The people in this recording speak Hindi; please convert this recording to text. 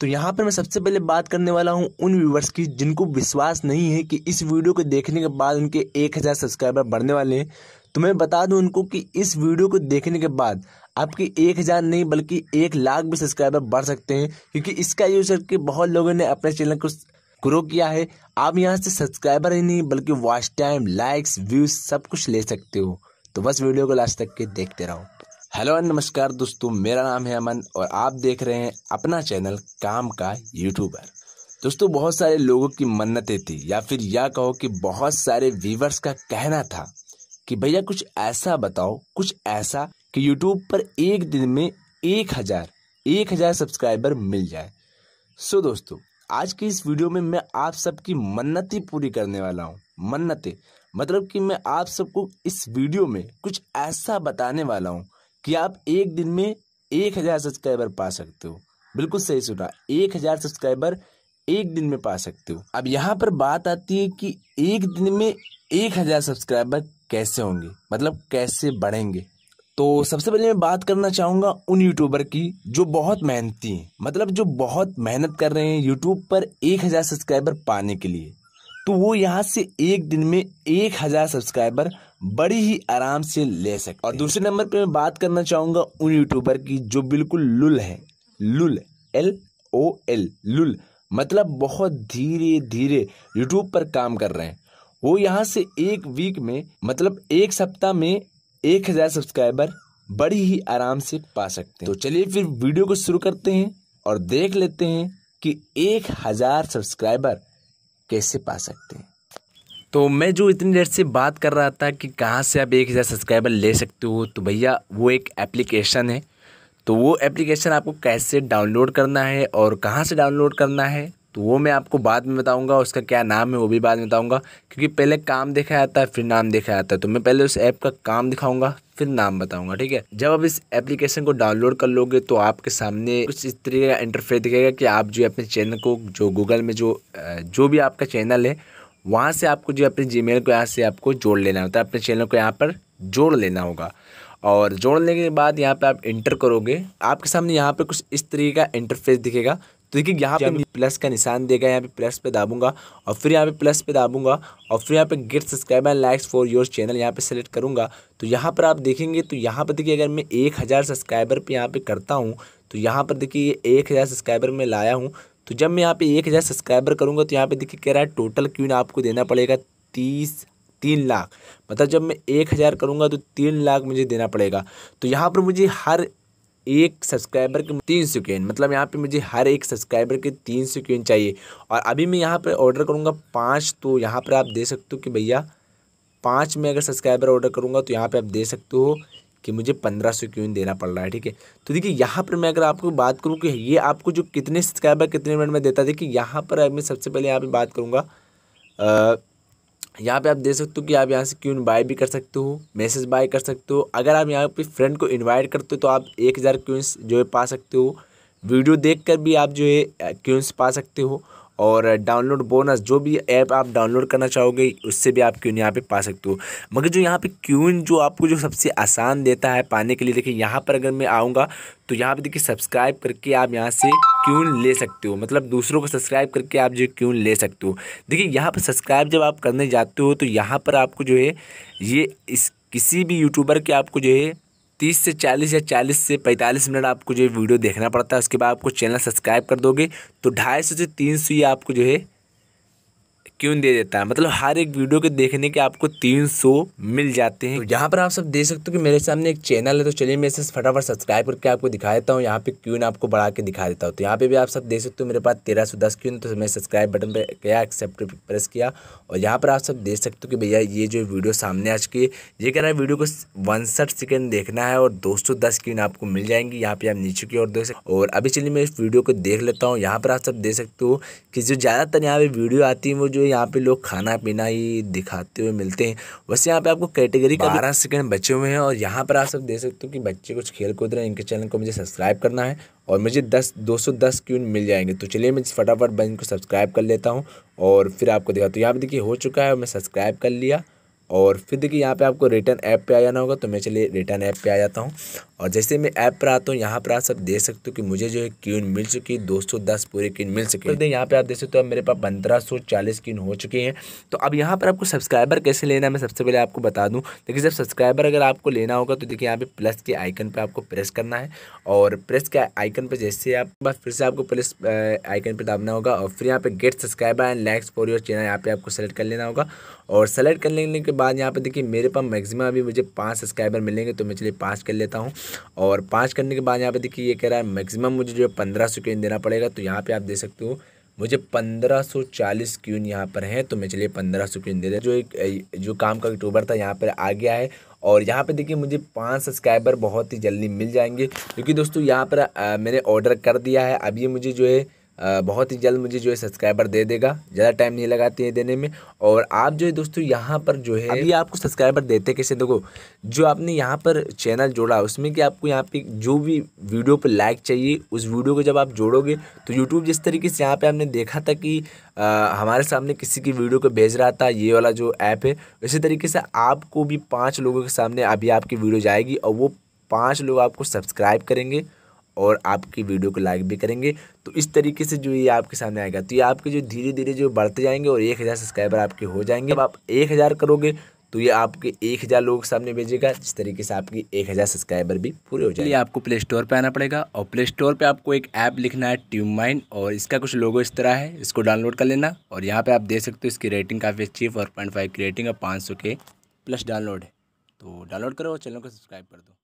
तो यहाँ पर मैं सबसे पहले बात करने वाला हूँ उन व्यूवर्स की जिनको विश्वास नहीं है कि इस वीडियो को देखने के बाद उनके एक हज़ार सब्सक्राइबर बढ़ने वाले हैं तो मैं बता दूँ उनको कि इस वीडियो को देखने के बाद आपके एक हज़ार नहीं बल्कि एक लाख भी सब्सक्राइबर बढ़ सकते हैं क्योंकि इसका यूज़ करके बहुत लोगों ने अपने चैनल को ग्रो किया है आप यहाँ से सब्सक्राइबर ही नहीं बल्कि वॉच टाइम लाइक्स व्यूज़ सब कुछ ले सकते हो तो बस वीडियो को लास्ट तक के देखते रहो हेलो एंड नमस्कार दोस्तों मेरा नाम है अमन और आप देख रहे हैं अपना चैनल काम का यूट्यूबर दोस्तों बहुत सारे लोगों की मन्नतें थी या फिर यह कहो कि बहुत सारे व्यूवर्स का कहना था कि भैया कुछ ऐसा बताओ कुछ ऐसा कि यूट्यूब पर एक दिन में एक हजार एक हजार सब्सक्राइबर मिल जाए सो दोस्तों आज की इस वीडियो में मैं आप सबकी मन्नतें पूरी करने वाला हूँ मन्नतें मतलब कि मैं आप सबको इस वीडियो में कुछ ऐसा बताने वाला हूँ कि आप एक दिन में एक हज़ार सब्सक्राइबर पा सकते हो बिल्कुल सही सुना एक हज़ार सब्सक्राइबर एक दिन में पा सकते हो अब यहाँ पर बात आती है कि एक दिन में एक हज़ार सब्सक्राइबर कैसे होंगे मतलब कैसे बढ़ेंगे तो सबसे पहले मैं बात करना चाहूँगा उन यूट्यूबर की जो बहुत मेहनती हैं मतलब जो बहुत मेहनत कर रहे हैं यूट्यूब पर एक हज़ार सब्सक्राइबर पाने के लिए तो वो यहाँ से एक दिन में एक हज़ार सब्सक्राइबर बड़ी ही आराम से ले सकते और दूसरे नंबर पर मैं बात करना चाहूंगा उन यूट्यूबर की जो बिल्कुल लुल है लुल एल ओ एल लुल मतलब बहुत धीरे धीरे यूट्यूब पर काम कर रहे हैं वो यहाँ से एक वीक में मतलब एक सप्ताह में एक हज़ार सब्सक्राइबर बड़ी ही आराम से पा सकते हैं तो चलिए फिर वीडियो को शुरू करते हैं और देख लेते हैं कि एक हज़ार सब्सक्राइबर कैसे पा सकते हैं तो मैं जो इतनी देर से बात कर रहा था कि कहाँ से आप एक हज़ार सब्सक्राइबर ले सकते हो तो भैया वो एक एप्लीकेशन है तो वो एप्लीकेशन आपको कैसे डाउनलोड करना है और कहाँ से डाउनलोड करना है तो वो मैं आपको बाद में बताऊंगा उसका क्या नाम है वो भी बाद में बताऊंगा क्योंकि पहले काम देखा जाता है फिर नाम देखा जाता है तो मैं पहले उस ऐप का काम दिखाऊंगा फिर नाम बताऊंगा ठीक है जब आप इस एप्लीकेशन को डाउनलोड कर लोगे तो आपके सामने कुछ इस तरीके का इंटरफेस दिखेगा कि आप जो अपने चैनल को जो गूगल में जो जो भी आपका चैनल है वहाँ से आपको जो अपने जी को यहाँ से आपको जोड़ लेना होता है अपने चैनल को यहाँ पर जोड़ लेना होगा और जोड़ने के बाद यहाँ पर आप इंटर करोगे आपके सामने यहाँ पर कुछ इस तरीके का इंटरफेस दिखेगा तो देखिए यहाँ पे प्लस का निशान देगा यहाँ पे प्लस पे दाबूंगा और फिर यहाँ पे प्लस पे दाबूंगा और फिर यहाँ पे get subscribe and likes for your channel यहाँ पे सेलेक्ट करूँगा तो यहाँ पर आप देखेंगे तो यहाँ पर देखिए अगर मैं एक हज़ार सब्सक्राइबर पे यहाँ पे करता हूँ तो यहाँ पर देखिए एक हज़ार सब्सक्राइबर में लाया हूँ तो जब मैं यहाँ पे एक हज़ार सब्सक्राइबर करूँगा तो यहाँ पे देखिए कह रहा है टोटल क्यों आपको देना पड़ेगा तीस तीन लाख मतलब जब मैं एक हज़ार करूँगा तो तीन लाख मुझे देना पड़ेगा तो यहाँ पर मुझे हर एक सब्सक्राइबर के तीन सौ क्यून मतलब यहाँ पे मुझे हर एक सब्सक्राइबर के तीन सौ क्यून चाहिए और अभी मैं यहाँ पर ऑर्डर करूँगा पाँच तो यहाँ पर आप दे सकते हो कि भैया पाँच में अगर सब्सक्राइबर ऑर्डर करूँगा तो यहाँ पर आप दे सकते हो कि मुझे पंद्रह सौ क्यून देना पड़ रहा है ठीक है तो देखिए यहाँ पर मैं अगर आपको बात करूँ कि ये आपको जो कितने सब्सक्राइबर कितने मिनट में देता है देखिए यहाँ पर मैं सबसे पहले यहाँ पर बात करूँगा यहाँ पे आप देख सकते हो कि आप यहाँ से क्यों बाय भी कर सकते हो मैसेज बाय कर सकते हो अगर आप यहाँ पे फ्रेंड को इनवाइट करते हो तो आप एक हज़ार क्यूंस जो है पा सकते हो वीडियो देखकर भी आप जो है क्यूंस पा सकते हो और डाउनलोड बोनस जो भी ऐप आप डाउनलोड करना चाहोगे उससे भी आप क्यून यहाँ पे पा सकते हो मगर जो यहाँ पे क्यून जो आपको जो सबसे आसान देता है पाने के लिए देखिए यहाँ पर अगर मैं आऊँगा तो यहाँ पे देखिए सब्सक्राइब करके आप यहाँ से क्यून ले सकते हो मतलब दूसरों को सब्सक्राइब करके आप जो क्यून ले सकते हो देखिए यहाँ पर सब्सक्राइब जब आप करने जाते हो तो यहाँ पर आपको जो है ये इस किसी भी यूट्यूबर के आपको जो है तीस से चालीस या चालीस से पैंतालीस मिनट आपको जो है वीडियो देखना पड़ता है उसके बाद आपको चैनल सब्सक्राइब कर दोगे तो ढाई सौ से तीन सौ ही आपको जो है क्यों दे देता है मतलब हर एक वीडियो के देखने के आपको 300 मिल जाते हैं तो यहाँ पर आप सब देख सकते हो कि मेरे सामने एक चैनल है तो चलिए मैं इसे फटाफट सब्सक्राइब करके आपको दिखा देता हूँ यहाँ पे क्यून आपको बढ़ा के दिखा देता हूँ तो यहाँ पे भी आप सब देख सकते हो मेरे पास तेरह सौ दस क्यून तो मैं सब्सक्राइब बटन पर गया एक्सेप्ट प्रेस किया और यहाँ पर आप सब देख सकते हो कि भैया ये जो वीडियो सामने आज की ये कह रहा है वीडियो को उनसठ सेकेंड देखना है और दो सौ दस क्यून आपको मिल जाएंगी यहाँ पे आप नीचे की ओर देख सकते और अभी चलिए मैं इस वीडियो को देख लेता हूँ यहाँ पर आप सब देख सकते हो कि जो ज़्यादातर यहाँ पे वीडियो आती है वो जो हुए यहाँ पे लोग खाना पीना ही दिखाते हुए मिलते हैं वैसे यहाँ पे आपको कैटेगरी का बारह सेकंड बचे हुए हैं और यहाँ पर आप सब देख सकते हो कि बच्चे कुछ खेल कूद रहे हैं इनके चैनल को मुझे सब्सक्राइब करना है और मुझे दस दो सौ दस क्यून मिल जाएंगे तो चलिए मैं फटाफट को सब्सक्राइब कर लेता हूँ और फिर आपको दिखाता हूँ तो यहाँ पर देखिए हो चुका है मैं सब्सक्राइब कर लिया और फिर देखिए यहाँ पे आपको रिटर्न ऐप पे आ जाना होगा तो मैं चलिए रिटर्न ऐप पे आ जाता हूँ और जैसे मैं ऐप पर आता हूँ यहाँ पर आप सब देख सकते हो कि मुझे जो है क्यून मिल चुकी है दो सौ दस पूरे क्यून मिल चुकी है तो यहाँ पे आप देख सकते हो मेरे पास पंद्रह सौ चालीस क्यून हो चुके हैं तो अब यहाँ पर आपको सब्सक्राइबर कैसे लेना है मैं सबसे पहले आपको बता दूँ देखिए जब सब्सक्राइबर अगर आपको लेना होगा तो देखिए यहाँ पर प्लस के आइकन पर आपको प्रेस करना है और प्रेस के आइकन पर जैसे आप बस फिर से आपको प्लस आइकन पर दाबना होगा और फिर यहाँ पर get subscriber and likes for your channel यहाँ पर आपको सेलेक्ट कर लेना होगा और सेलेक्ट कर लेने के बाद यहाँ पे देखिए मेरे पास मैक्सिमम अभी मुझे पाँच सब्सक्राइबर मिलेंगे तो मैं चलिए पाँच कर लेता हूँ और पाँच करने के बाद यहाँ पे देखिए ये कह रहा है मैक्सिमम मुझे जो है पंद्रह सौ क्यून देना पड़ेगा तो यहाँ पे आप दे सकते हो मुझे पंद्रह सौ चालीस क्यून यहाँ पर है तो मैं चलिए पंद्रह सौ क्यून दे रहा जो एक जो काम का यूट्यूबर था यहाँ पर आ गया है और यहाँ पे देखिए मुझे पाँच सब्सक्राइबर बहुत ही जल्दी मिल जाएंगे क्योंकि दोस्तों यहाँ पर आ, मैंने ऑर्डर कर दिया है अभी मुझे जो है बहुत ही जल्द मुझे जो है सब्सक्राइबर दे देगा ज़्यादा टाइम नहीं लगाती है देने में और आप जो है दोस्तों यहाँ पर जो है अभी आपको सब्सक्राइबर देते कैसे देखो जो आपने यहाँ पर चैनल जोड़ा उसमें कि आपको यहाँ पे जो भी वीडियो पर लाइक चाहिए उस वीडियो को जब आप जोड़ोगे तो यूट्यूब जिस तरीके से यहाँ पर आपने देखा था कि आ, हमारे सामने किसी की वीडियो को भेज रहा था ये वाला जो ऐप है इसी तरीके से आपको भी पाँच लोगों के सामने अभी आपकी वीडियो जाएगी और वो पाँच लोग आपको सब्सक्राइब करेंगे और आपकी वीडियो को लाइक भी करेंगे तो इस तरीके से जो ये आपके सामने आएगा तो ये आपके जो धीरे धीरे जो बढ़ते जाएंगे और एक हज़ार सब्सक्राइबर आपके हो जाएंगे अब आप एक हज़ार करोगे तो ये आपके एक हज़ार लोगों के सामने भेजेगा जिस तरीके से आपकी एक हज़ार सब्सक्राइबर भी पूरे हो जाएंगे आपको प्ले स्टोर पर आना पड़ेगा और प्ले स्टोर पर आपको एक ऐप लिखना है ट्यूब माइंड और इसका कुछ लोगो इस तरह है इसको डाउनलोड कर लेना और यहाँ पर आप देख सकते हो इसकी रेटिंग काफ़ी अच्छी है फोर पॉइंट फाइव की रेटिंग और पाँच सौ के प्लस डाउनलोड है तो डाउनलोड करो और चैनल को सब्सक्राइब कर दो